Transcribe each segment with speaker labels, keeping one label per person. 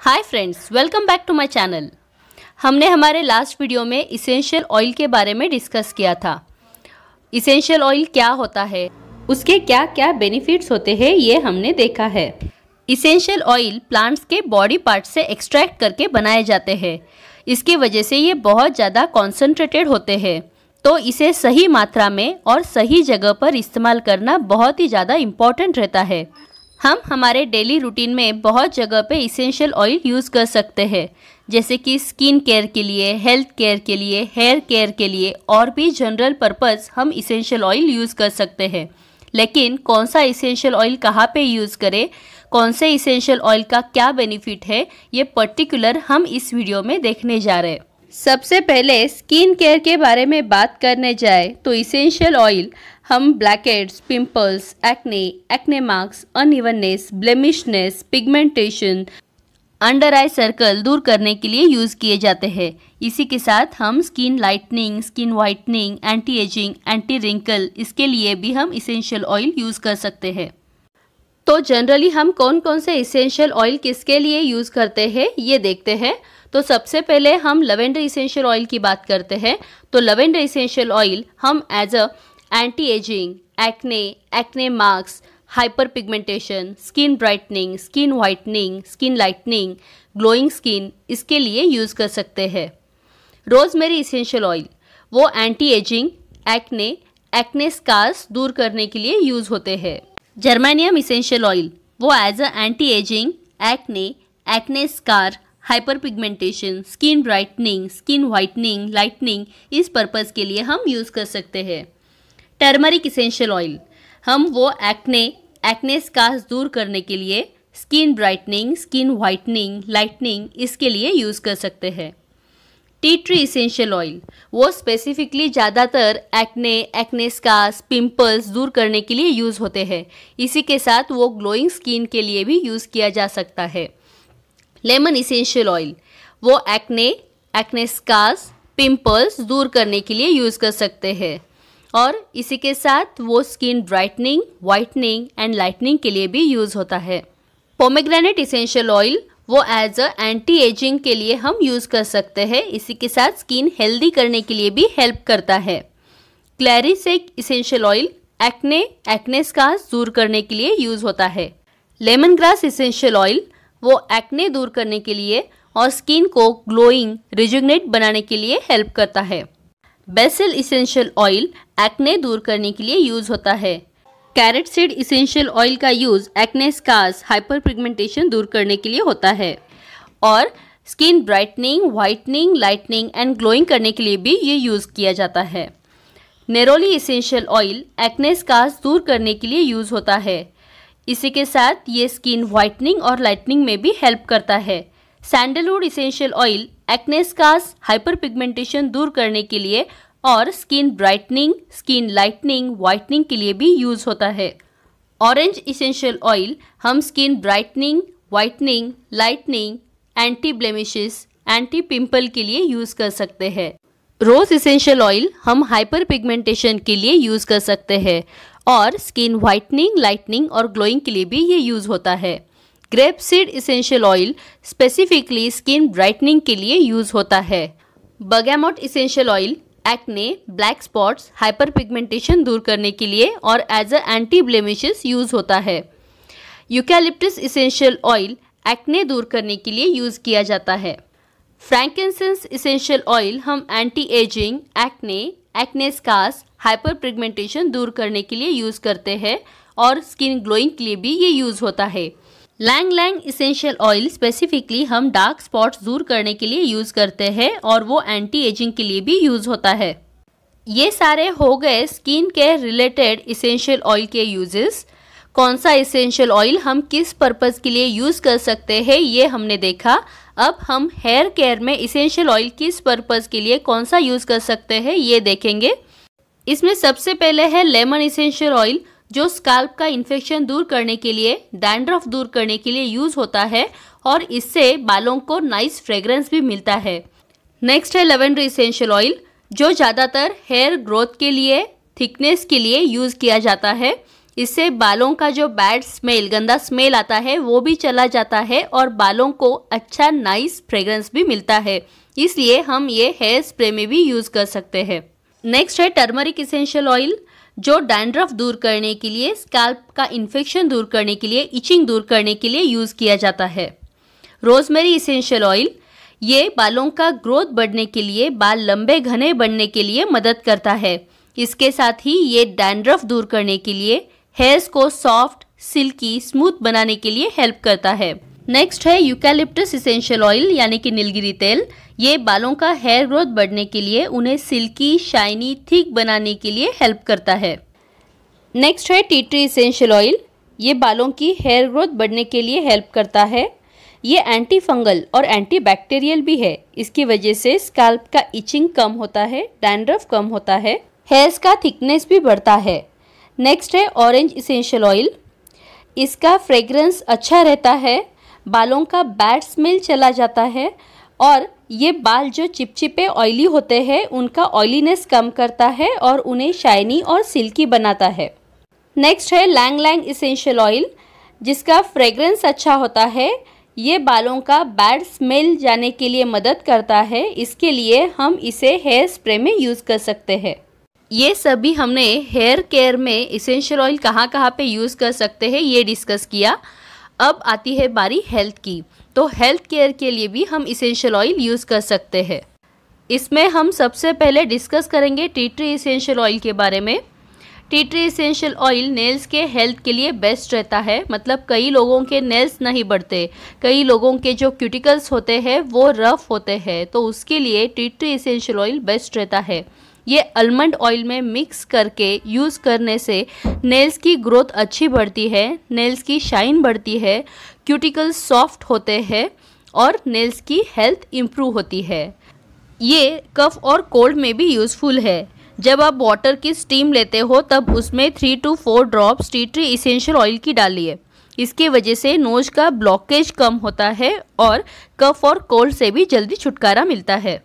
Speaker 1: hi friends welcome back to my channel हमने हमारे last video में इसेंशियल ऑयल के बारे में डिस्कस किया था इसेंशियल ऑयल क्या होता है उसके क्या क्या बेनिफिट्स होते हैं ये हमने देखा है इसेंशियल ऑयल प्लांट्स के बॉडी पार्ट से एक्सट्रैक्ट करके बनाए जाते हैं इसकी वजह से ये बहुत ज़्यादा कॉन्सेंट्रेटेड होते हैं तो इसे सही मात्रा में और सही जगह पर इस्तेमाल करना बहुत ही ज़्यादा इम्पॉर्टेंट रहता है हम हमारे डेली रूटीन में बहुत जगह पे इसेंशियल ऑयल यूज़ कर सकते हैं जैसे कि स्किन केयर के लिए हेल्थ केयर के लिए हेयर केयर के लिए और भी जनरल पर्पज़ हम इसेंशियल ऑयल यूज़ कर सकते हैं लेकिन कौन सा इसेंशियल ऑयल कहाँ पे यूज़ करें कौन से इसेंशियल ऑयल का क्या बेनिफिट है ये पर्टिकुलर हम इस वीडियो में देखने जा रहे हैं सबसे पहले स्किन केयर के बारे में बात करने जाए तो इसेंशियल ऑयल हम blackheads pimples acne acne marks unevenness blemishness pigmentation under eye circle दूर करने के लिए यूज़ किए जाते हैं इसी के साथ हम skin lightening skin whitening anti ageing anti wrinkle इसके लिए भी हम इसेंशियल ऑयल यूज़ कर सकते हैं तो जनरली हम कौन कौन से इसेंशियल ऑयल किसके लिए यूज़ करते हैं ये देखते हैं तो सबसे पहले हम लेवेंडर इसेंशियल ऑयल की बात करते हैं तो लेवेंडर इसेंशियल ऑयल हम as a anti ageing acne acne marks hyper pigmentation skin brightening skin whitening skin lightening glowing skin इसके लिए यूज़ कर सकते हैं रोजमेरी इसेंशियल ऑयल वो anti ageing acne acne scars दूर करने के लिए यूज़ होते हैं जर्मानियम इसेंशियल ऑयल वो as a anti ageing acne acne scar hyper pigmentation skin brightening skin whitening lightening इस पर्पज़ के लिए हम यूज़ कर सकते हैं टर्मरिक इसेंशियल ऑयल हम वो एक्ने एक्ने का दूर करने के लिए skin brightening skin whitening lightening इसके लिए यूज़ कर सकते हैं टी ट्री इसेंशियल ऑयल वो स्पेसिफिकली ज़्यादातर एक्ने एक्ने का पिंपल्स दूर करने के लिए यूज़ होते हैं इसी के साथ वो ग्लोइंग स्किन के लिए भी यूज़ किया जा सकता है लेमन इसेंशियल ऑयल वो एक्ने एक्ने पिम्पल्स पिंपल्स दूर करने के लिए यूज़ कर सकते हैं और इसी के साथ वो skin brightening whitening and lightening के लिए भी यूज़ होता है पोमेग्रेनेट इसेंशियल ऑयल वो एज अ एंटी एजिंग के लिए हम यूज़ कर सकते हैं इसी के साथ स्किन हेल्दी करने के लिए भी हेल्प करता है क्लैरिस एक इसेंशियल ऑयल एक्ने एक्ने का दूर करने के लिए यूज़ होता है लेमन ग्रास इसेंशियल ऑयल वो एक्ने दूर करने के लिए और स्किन को ग्लोइंग रिजुगनेट बनाने के लिए हेल्प करता है बेसिल इसेंशियल ऑयल एक्ने दूर करने के लिए यूज़ होता है कैरेट सीड इसेंशियल ऑयल का use acne scars hyper pigmentation दूर करने के लिए होता है और skin brightening whitening lightening and glowing करने के लिए भी ये यूज़ किया जाता है neroli essential oil acne scars दूर करने के लिए यूज़ होता है इसी के साथ ये स्किन व्हाइटनिंग और लाइटनिंग में भी हेल्प करता है sandalwood essential oil acne scars hyper pigmentation दूर करने के लिए और skin brightening skin lightening whitening के लिए भी यूज होता है ऑरेंज इसेंशियल ऑयल हम skin brightening whitening lightening anti blemishes anti pimple के लिए यूज कर सकते हैं रोज इसेंशियल ऑयल हम हाइपर पिगमेंटेशन के लिए यूज कर सकते हैं और स्किन वाइटनिंग लाइटनिंग और ग्लोइंग के लिए भी ये यूज होता है grep seed essential oil specifically skin brightening के लिए यूज होता है bergamot essential oil acne black spots hyper pigmentation दूर करने के लिए और as a anti blemish use होता है यूकैलिप्टस इसेंशियल ऑयल एक्ने दूर करने के लिए यूज किया जाता है फ्रैंकिनसेंस इसेंशियल ऑयल हम anti ageing acne acne scars hyper pigmentation दूर करने के लिए यूज करते हैं और स्किन ग्लोइंग के लिए भी ये यूज होता है ylang ylang essential oil specifically हम डार्क स्पॉट्स दूर करने के लिए यूज़ करते हैं और वो एंटी एजिंग के लिए भी यूज़ होता है ये सारे हो गए skin care related essential oil के यूजेस कौन सा इसेंशियल ऑयल हम किस पर्पज़ के लिए यूज़ कर सकते हैं ये हमने देखा अब हम हेयर केयर में इसेंशियल ऑयल किस पर्पज़ के लिए कौन सा यूज़ कर सकते हैं ये देखेंगे इसमें सबसे पहले है लेमन इसेंशियल ऑयल जो स्काल्प का इन्फेक्शन दूर करने के लिए डैंड्रफ दूर करने के लिए यूज़ होता है और इससे बालों को नाइस फ्रेग्रेंस भी मिलता है नेक्स्ट है लेवेंडर इसेंशियल ऑयल जो ज़्यादातर हेयर ग्रोथ के लिए थिकनेस के लिए यूज़ किया जाता है इससे बालों का जो बैड स्मेल गंदा स्मेल आता है वो भी चला जाता है और बालों को अच्छा नाइस फ्रेग्रेंस भी मिलता है इसलिए हम ये हेयर स्प्रे में भी यूज़ कर सकते हैं नेक्स्ट है टर्मरिक इसेंशियल ऑयल जो डैंड्रफ दूर करने के लिए स्कैल्प का इन्फेक्शन दूर करने के लिए इचिंग दूर करने के लिए यूज़ किया जाता है रोजमेरी इसेंशियल ऑयल ये बालों का ग्रोथ बढ़ने के लिए बाल लंबे घने बनने के लिए मदद करता है इसके साथ ही ये डैंड्रफ दूर करने के लिए हेयर्स को सॉफ्ट सिल्की स्मूथ बनाने के लिए हेल्प करता है नेक्स्ट है यूकैलिप्टस इसेंशियल ऑयल यानी कि नीलगिरी तेल ये बालों का हेयर ग्रोथ बढ़ने के लिए उन्हें सिल्की शाइनी थिक बनाने के लिए हेल्प करता है नेक्स्ट है टी ट्री इसेंशियल ऑयल ये बालों की हेयर ग्रोथ बढ़ने के लिए हेल्प करता है ये एंटी फंगल और एंटी बैक्टीरियल भी है इसकी वजह से स्कैल्प का इचिंग कम होता है डैंड्रफ कम होता है हेयर्स का थिकनेस भी बढ़ता है नेक्स्ट है ऑरेंज इसेंशियल ऑयल इसका फ्रेगरेंस अच्छा रहता है बालों का बैड स्मेल चला जाता है और ये बाल जो चिपचिपे ऑयली होते हैं उनका ऑयलीनेस कम करता है और उन्हें शाइनी और सिल्की बनाता है नेक्स्ट है लैंग लैंग इसेंशियल ऑयल जिसका फ्रेगरेंस अच्छा होता है ये बालों का बैड स्मेल जाने के लिए मदद करता है इसके लिए हम इसे हेयर स्प्रे में यूज़ कर सकते हैं ये सभी हमने हेयर केयर में इसेंशियल ऑयल कहाँ कहाँ पे यूज़ कर सकते हैं ये डिस्कस किया अब आती है बारी हेल्थ की तो हेल्थ केयर के लिए भी हम इसेंशियल ऑयल यूज़ कर सकते हैं इसमें हम सबसे पहले डिस्कस करेंगे टी ट्री इसेंशियल ऑयल के बारे में tea tree essential oil nails के हेल्थ के लिए बेस्ट रहता है मतलब कई लोगों के नेल्स नहीं बढ़ते कई लोगों के जो क्यूटिकल्स होते हैं वो रफ होते हैं तो उसके लिए tea tree essential oil best रहता है ये आलमंड ऑयल में मिक्स करके यूज़ करने से नेल्स की ग्रोथ अच्छी बढ़ती है नेल्स की शाइन बढ़ती है क्यूटिकल सॉफ्ट होते हैं और नेल्स की हेल्थ इम्प्रूव होती है ये कफ और कोल्ड में भी यूज़फुल है जब आप वाटर की स्टीम लेते हो तब उसमें three to four drops tea tree essential oil की डालिए इसके वजह से नोज का ब्लॉकेज कम होता है और कफ और कोल्ड से भी जल्दी छुटकारा मिलता है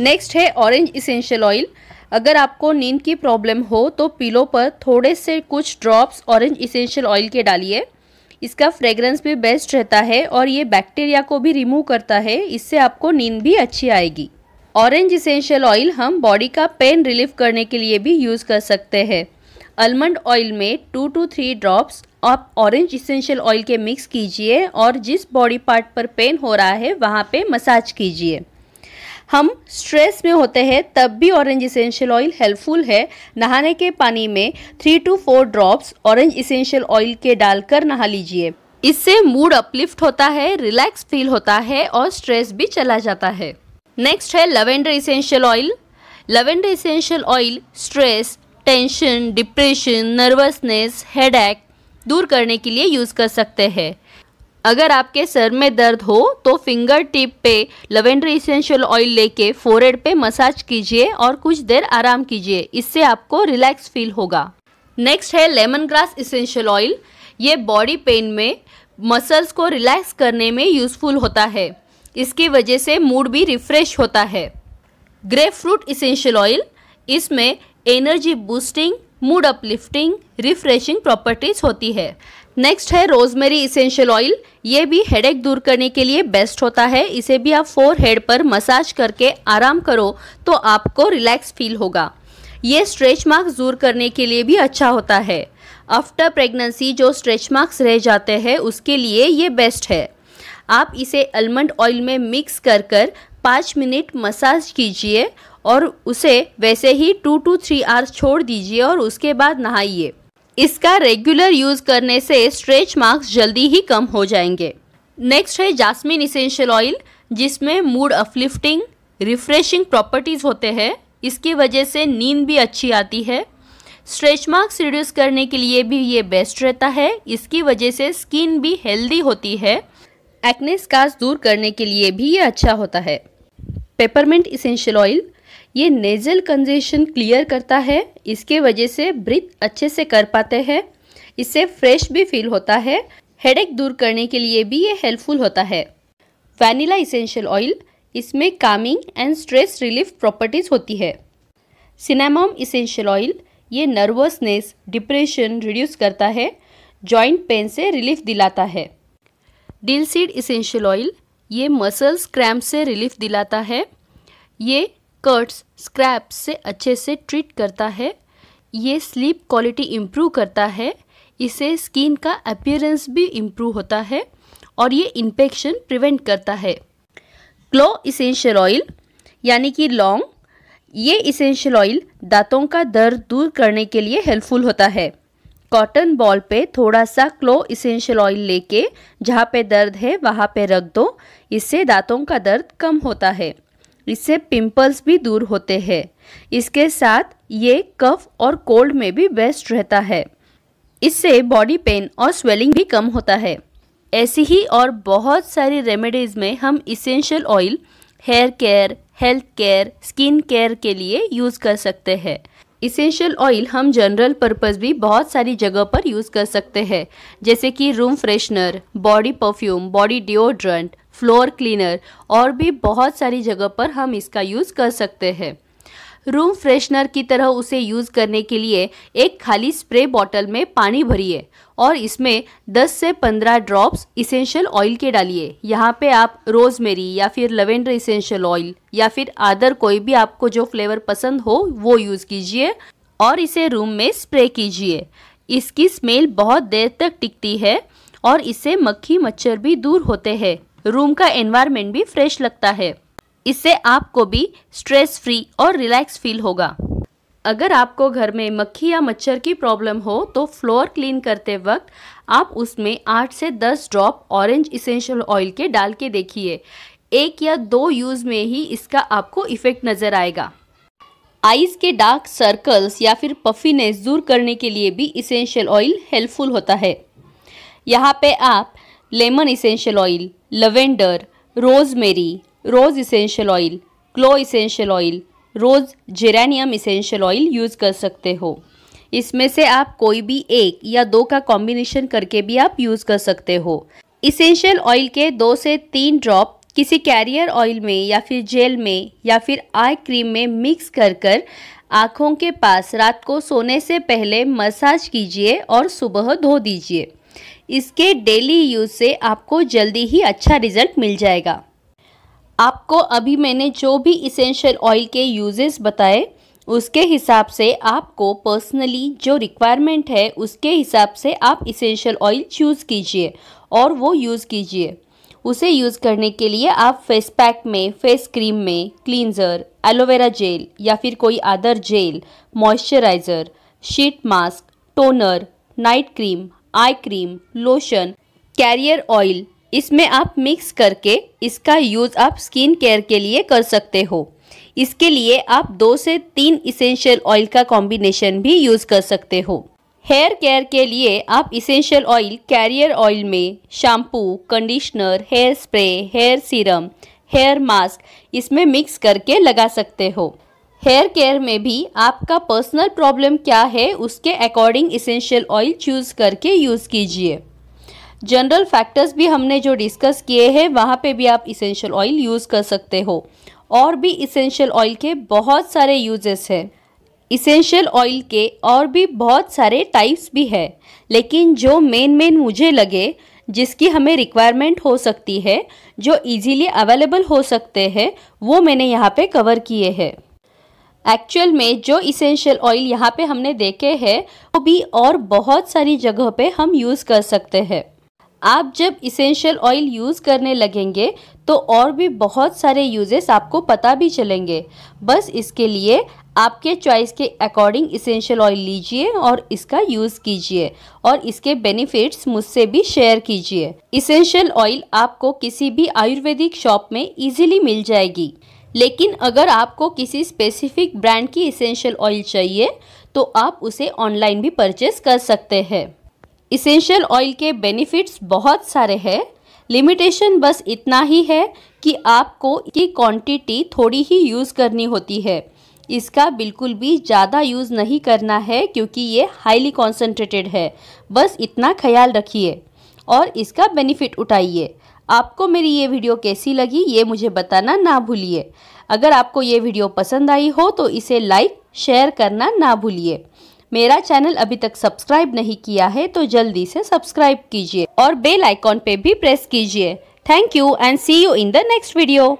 Speaker 1: नेक्स्ट है ऑरेंज इसेंशियल ऑयल अगर आपको नींद की प्रॉब्लम हो तो पिलो पर थोड़े से कुछ ड्रॉप्स ऑरेंज इसेंशियल ऑयल के डालिए इसका फ्रेगरेंस भी बेस्ट रहता है और ये बैक्टीरिया को भी रिमूव करता है इससे आपको नींद भी अच्छी आएगी ऑरेंज इसेंशियल ऑयल हम बॉडी का पेन रिलीफ करने के लिए भी यूज़ कर सकते हैं आलमंड ऑयल में टू टू थ्री ड्रॉप्स आप ऑरेंज इसेंशियल ऑयल के मिक्स कीजिए और जिस बॉडी पार्ट पर पेन हो रहा है वहाँ पे मसाज कीजिए हम स्ट्रेस में होते हैं तब भी ऑरेंज इसेंशियल ऑयल हेल्पफुल है नहाने के पानी में three to four drops orange essential oil के डालकर नहा लीजिए इससे मूड अपलिफ्ट होता है रिलैक्स फील होता है और स्ट्रेस भी चला जाता है नेक्स्ट है lavender essential oil lavender essential oil stress tension depression nervousness headache दूर करने के लिए यूज़ कर सकते हैं अगर आपके सर में दर्द हो तो फिंगर टिप पे लेवेंडर इसेंशियल ऑयल लेके फोरहेड पे मसाज कीजिए और कुछ देर आराम कीजिए इससे आपको रिलैक्स फील होगा नेक्स्ट है लेमन ग्रास इसेंशियल ऑयल ये बॉडी पेन में मसल्स को रिलैक्स करने में यूज़फुल होता है इसकी वजह से मूड भी रिफ्रेश होता है ग्रे फ्रूट इसेंशियल ऑयल इसमें energy boosting mood uplifting refreshing properties होती है नेक्स्ट है रोजमेरी इसेंशियल ऑयल ये भी हेडेक दूर करने के लिए बेस्ट होता है इसे भी आप फोर हेड पर मसाज करके आराम करो तो आपको रिलैक्स फील होगा ये स्ट्रेच मार्क्स दूर करने के लिए भी अच्छा होता है आफ्टर प्रेगनेंसी जो स्ट्रेच मार्क्स रह जाते हैं उसके लिए ये बेस्ट है आप इसे अलमंड ऑयल में मिक्स कर कर पाँच मिनट मसाज कीजिए और उसे वैसे ही टू टू थ्री आवर्स छोड़ दीजिए और उसके बाद नहाइए इसका रेगुलर यूज करने से स्ट्रेच मार्क्स जल्दी ही कम हो जाएंगे नेक्स्ट है जास्मिन इसेंशियल ऑयल जिसमें मूड अपलिफ्टिंग रिफ्रेशिंग प्रॉपर्टीज़ होते हैं इसकी वजह से नींद भी अच्छी आती है स्ट्रेच मार्क्स रिड्यूस करने के लिए भी ये बेस्ट रहता है इसकी वजह से स्किन भी हेल्दी होती है एक्नेस कास दूर करने के लिए भी ये अच्छा होता है पेपरमेंट इसेंशियल ऑयल ये नेज़ल कंजेशन क्लियर करता है इसके वजह से ब्रीथ अच्छे से कर पाते हैं इससे फ्रेश भी फील होता है हेडेक दूर करने के लिए भी ये हेल्पफुल होता है वैनिला इसेंशियल ऑयल इसमें calming and stress relief properties होती है सिनेमाम इसेंशियल ऑयल ये नर्वसनेस डिप्रेशन रिड्यूस करता है जॉइंट पेन से रिलीफ दिलाता है डिलसीड इसेंशियल ऑयल ये मसल्स क्रैम्प से रिलीफ दिलाता है ये कर्ट्स स्क्रैप्स से अच्छे से ट्रीट करता है ये स्लीप क्वालिटी इम्प्रूव करता है इसे स्किन का अपियरेंस भी इम्प्रूव होता है और ये इन्फेक्शन प्रिवेंट करता है क्लो इसेंशियल ऑयल यानी कि लौंग ये इसेंशियल ऑयल दांतों का दर्द दूर करने के लिए हेल्पफुल होता है कॉटन बॉल पे थोड़ा सा क्लो इसेंशियल ऑयल लेके जहाँ पे दर्द है वहाँ पे रख दो इससे दांतों का दर्द कम होता है इससे पिंपल्स भी दूर होते हैं इसके साथ ये कफ और कोल्ड में भी बेस्ट रहता है इससे बॉडी पेन और स्वेलिंग भी कम होता है ऐसी ही और बहुत सारी रेमेडीज़ में हम essential oil hair care health care skin care के लिए यूज़ कर सकते हैं इसेंशियल ऑयल हम जनरल पर्पज़ भी बहुत सारी जगह पर यूज़ कर सकते हैं जैसे कि room freshener body perfume body deodorant floor cleaner और भी बहुत सारी जगह पर हम इसका यूज़ कर सकते हैं रूम फ्रेशनर की तरह उसे यूज़ करने के लिए एक खाली स्प्रे बॉटल में पानी भरिए और इसमें 10 से 15 ड्रॉप्स इसेंशियल ऑयल के डालिए यहाँ पे आप रोजमेरी या फिर लवेंडर इसेंशियल ऑयल या फिर अदर कोई भी आपको जो फ्लेवर पसंद हो वो यूज़ कीजिए और इसे रूम में स्प्रे कीजिए इसकी स्मेल बहुत देर तक टिकती है और इससे मक्खी मच्छर भी दूर होते हैं रूम का एनवायरमेंट भी फ्रेश लगता है इससे आपको भी स्ट्रेस फ्री और रिलैक्स फील होगा अगर आपको घर में मक्खी या मच्छर की प्रॉब्लम हो तो फ्लोर क्लीन करते वक्त आप उसमें 8 से 10 ड्रॉप ऑरेंज इसेंशियल ऑयल के डाल के देखिए एक या दो यूज़ में ही इसका आपको इफ़ेक्ट नज़र आएगा आइज़ के डार्क सर्कल्स या फिर पफीनेस दूर करने के लिए भी इसेंशियल ऑयल हेल्पफुल होता है यहाँ पे आप lemon essential oil lavender rosemary rose essential oil clove essential oil rose geranium essential oil use कर सकते हो इसमें से आप कोई भी एक या दो का कॉम्बिनेशन करके भी आप यूज़ कर सकते हो इसेंशियल ऑयल के दो से तीन ड्रॉप किसी कैरियर ऑयल में या फिर जेल में या फिर आई क्रीम में मिक्स कर कर आँखों के पास रात को सोने से पहले मसाज कीजिए और सुबह धो दीजिए इसके डेली यूज़ से आपको जल्दी ही अच्छा रिजल्ट मिल जाएगा आपको अभी मैंने जो भी इसेंशियल ऑयल के यूजेस बताए उसके हिसाब से आपको पर्सनली जो रिक्वायरमेंट है उसके हिसाब से आप इसेंशियल ऑयल चूज़ कीजिए और वो यूज़ कीजिए उसे यूज़ करने के लिए आप फेस पैक में फेस क्रीम में क्लींजर एलोवेरा जेल या फिर कोई other gel moisturiser sheet mask toner night cream eye cream lotion carrier oil इसमें आप मिक्स करके इसका यूज़ आप स्किन केयर के लिए कर सकते हो इसके लिए आप दो से तीन इसेंशियल ऑयल का कॉम्बिनेशन भी यूज़ कर सकते हो हेयर केयर के लिए आप इसेंशियल ऑयल कैरियर ऑयल में shampoo conditioner hair spray hair serum hair mask इसमें मिक्स करके लगा सकते हो हेयर केयर में भी आपका पर्सनल प्रॉब्लम क्या है उसके अकॉर्डिंग इसेंशियल ऑयल चूज़ करके यूज़ कीजिए जनरल फैक्टर्स भी हमने जो डिस्कस किए हैं वहाँ पे भी आप इसेंशियल ऑयल यूज़ कर सकते हो और भी इसेंशियल ऑयल के बहुत सारे यूजेस हैं इसेंशियल ऑयल के और भी बहुत सारे टाइप्स भी है लेकिन जो मेन मेन मुझे लगे जिसकी हमें रिक्वायरमेंट हो सकती है जो इजीली अवेलेबल हो सकते हैं वो मैंने यहाँ पे कवर किए हैं एक्चुअल में जो इसेंशियल ऑयल यहाँ पे हमने देखे हैं वो भी और बहुत सारी जगह पे हम यूज़ कर सकते हैं आप जब इसेंशियल ऑयल यूज़ करने लगेंगे तो और भी बहुत सारे यूजेस आपको पता भी चलेंगे बस इसके लिए आपके चॉइस के अकॉर्डिंग इसेंशियल ऑयल लीजिए और इसका यूज़ कीजिए और इसके बेनिफिट्स मुझसे भी शेयर कीजिए इसेंशियल ऑयल आपको किसी भी आयुर्वेदिक शॉप में इजीली मिल जाएगी लेकिन अगर आपको किसी स्पेसिफिक ब्रांड की इसेंशियल ऑयल चाहिए तो आप उसे ऑनलाइन भी परचेस कर सकते हैं इसेंशियल ऑयल के बेनिफिट्स बहुत सारे हैं लिमिटेशन बस इतना ही है कि आपको की क्वांटिटी थोड़ी ही यूज़ करनी होती है इसका बिल्कुल भी ज़्यादा यूज़ नहीं करना है क्योंकि ये हाईली कॉन्सेंट्रेटेड है बस इतना ख्याल रखिए और इसका बेनिफिट उठाइए आपको मेरी ये वीडियो कैसी लगी ये मुझे बताना ना भूलिए अगर आपको ये वीडियो पसंद आई हो तो इसे लाइक शेयर करना ना भूलिए मेरा चैनल अभी तक सब्सक्राइब नहीं किया है तो जल्दी से सब्सक्राइब कीजिए और बेल आइकॉन पे भी प्रेस कीजिए thank you and see you in the next video